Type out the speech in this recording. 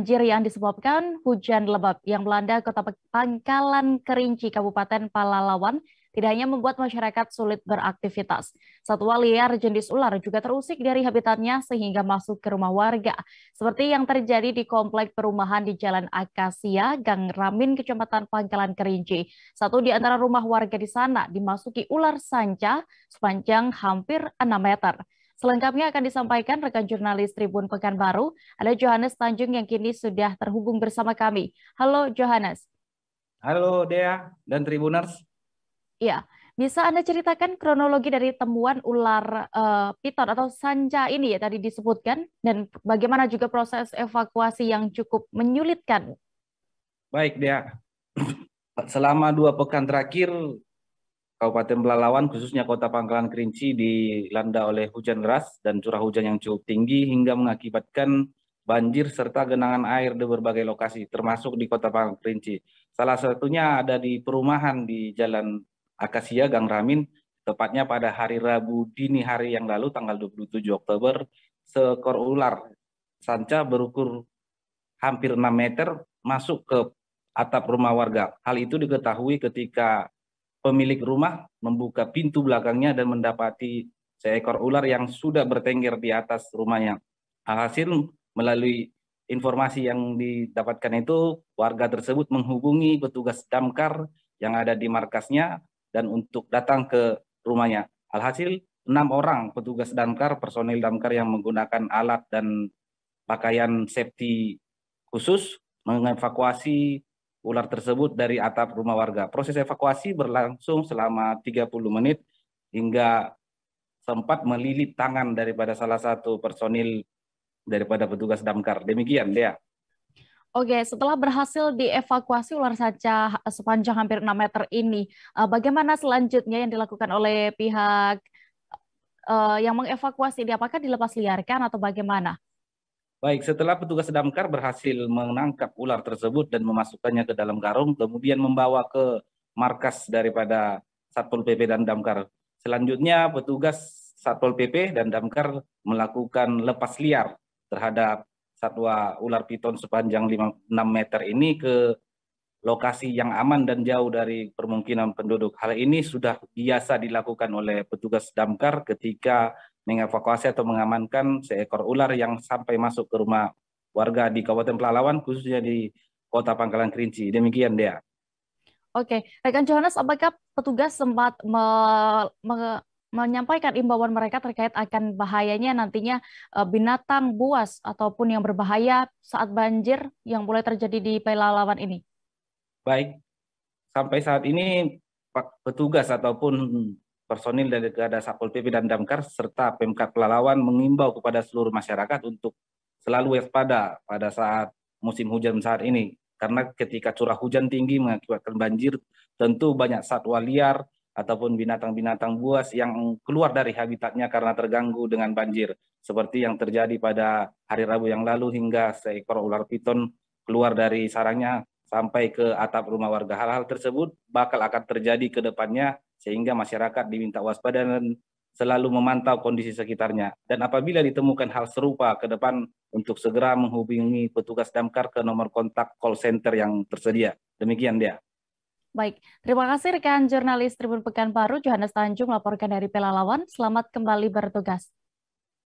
Banjir yang disebabkan hujan lebat yang melanda kota Pangkalan Kerinci, Kabupaten Palalawan, tidak hanya membuat masyarakat sulit beraktivitas. Satwa liar jenis ular juga terusik dari habitatnya sehingga masuk ke rumah warga. Seperti yang terjadi di komplek perumahan di Jalan Akasia, Gang Ramin, Kecamatan Pangkalan Kerinci. Satu di antara rumah warga di sana dimasuki ular sanca sepanjang hampir 6 meter. Selengkapnya akan disampaikan rekan jurnalis Tribun Pekanbaru, ada Johannes Tanjung yang kini sudah terhubung bersama kami. Halo Johannes. Halo Dea dan Tribuners. Iya, bisa Anda ceritakan kronologi dari temuan ular uh, piton atau sanca ini ya tadi disebutkan dan bagaimana juga proses evakuasi yang cukup menyulitkan? Baik Dea, selama dua pekan terakhir Kabupaten Belalawan, khususnya Kota Pangkalan Kerinci, dilanda oleh hujan deras dan curah hujan yang cukup tinggi hingga mengakibatkan banjir serta genangan air di berbagai lokasi, termasuk di Kota Pangkalan Kerinci. Salah satunya ada di perumahan di Jalan Akasia, Gang Ramin, tepatnya pada hari Rabu dini hari yang lalu, tanggal 27 Oktober, seekor ular sanca berukur hampir 6 meter masuk ke atap rumah warga. Hal itu diketahui ketika pemilik rumah membuka pintu belakangnya dan mendapati seekor ular yang sudah bertengger di atas rumahnya. Alhasil, melalui informasi yang didapatkan itu, warga tersebut menghubungi petugas damkar yang ada di markasnya dan untuk datang ke rumahnya. Alhasil, enam orang petugas damkar, personil damkar yang menggunakan alat dan pakaian safety khusus mengevakuasi ular tersebut dari atap rumah warga. Proses evakuasi berlangsung selama 30 menit hingga sempat melilit tangan daripada salah satu personil daripada petugas damkar. Demikian, Dea. Oke, setelah berhasil dievakuasi ular saja sepanjang hampir 6 meter ini, eh, bagaimana selanjutnya yang dilakukan oleh pihak eh, yang mengevakuasi ini? Apakah dilepas liarkan atau bagaimana? Baik, setelah petugas damkar berhasil menangkap ular tersebut dan memasukkannya ke dalam karung, kemudian membawa ke markas daripada Satpol PP dan Damkar. Selanjutnya petugas Satpol PP dan Damkar melakukan lepas liar terhadap satwa ular piton sepanjang 5, 6 meter ini ke lokasi yang aman dan jauh dari permukiman penduduk. Hal ini sudah biasa dilakukan oleh petugas damkar ketika mengevakuasi atau mengamankan seekor ular yang sampai masuk ke rumah warga di Kabupaten Pelalawan, khususnya di Kota Pangkalan Kerinci. Demikian, Dea. Oke, rekan Johannes, apakah petugas sempat me me menyampaikan imbauan mereka terkait akan bahayanya nantinya eh, binatang buas ataupun yang berbahaya saat banjir yang mulai terjadi di Pelalawan ini? Baik, sampai saat ini petugas ataupun personil dari Gada Satpol PP dan Damkar serta Pemkat Pelalawan mengimbau kepada seluruh masyarakat untuk selalu waspada pada saat musim hujan saat ini karena ketika curah hujan tinggi mengakibatkan banjir tentu banyak satwa liar ataupun binatang-binatang buas yang keluar dari habitatnya karena terganggu dengan banjir seperti yang terjadi pada hari Rabu yang lalu hingga seekor ular piton keluar dari sarangnya sampai ke atap rumah warga. Hal-hal tersebut bakal akan terjadi ke depannya sehingga masyarakat diminta waspada dan selalu memantau kondisi sekitarnya. Dan apabila ditemukan hal serupa ke depan untuk segera menghubungi petugas damkar ke nomor kontak call center yang tersedia. Demikian dia. Baik, terima kasih rekan jurnalis Tribun Pekanbaru Johannes Tanjung melaporkan dari Pelalawan. Selamat kembali bertugas.